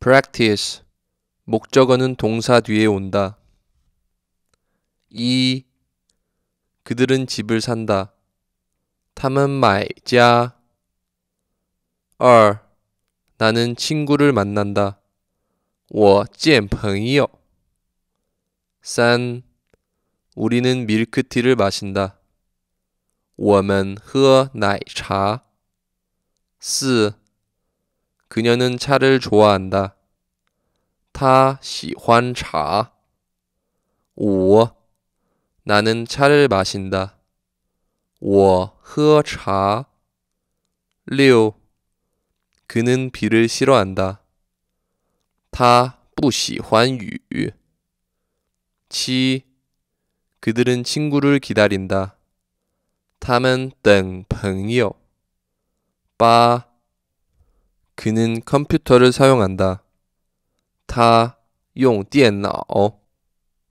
practice 목적어는 동사 뒤에 온다. 이 그들은 집을 산다. 他们买 자. 2. 나는 친구를 만난다. 我见朋友. 3. 우리는 밀크티를 마신다. 我们喝奶茶。4. 그녀는 차를 좋아한다. 他喜欢茶.我 나는 차를 마신다. 我喝茶. 6. 그는 비를 싫어한다. 他不喜欢雨. 7. 그들은 친구를 기다린다. 他们等朋友。8. 그는 컴퓨터를 사용한다. 他用电脑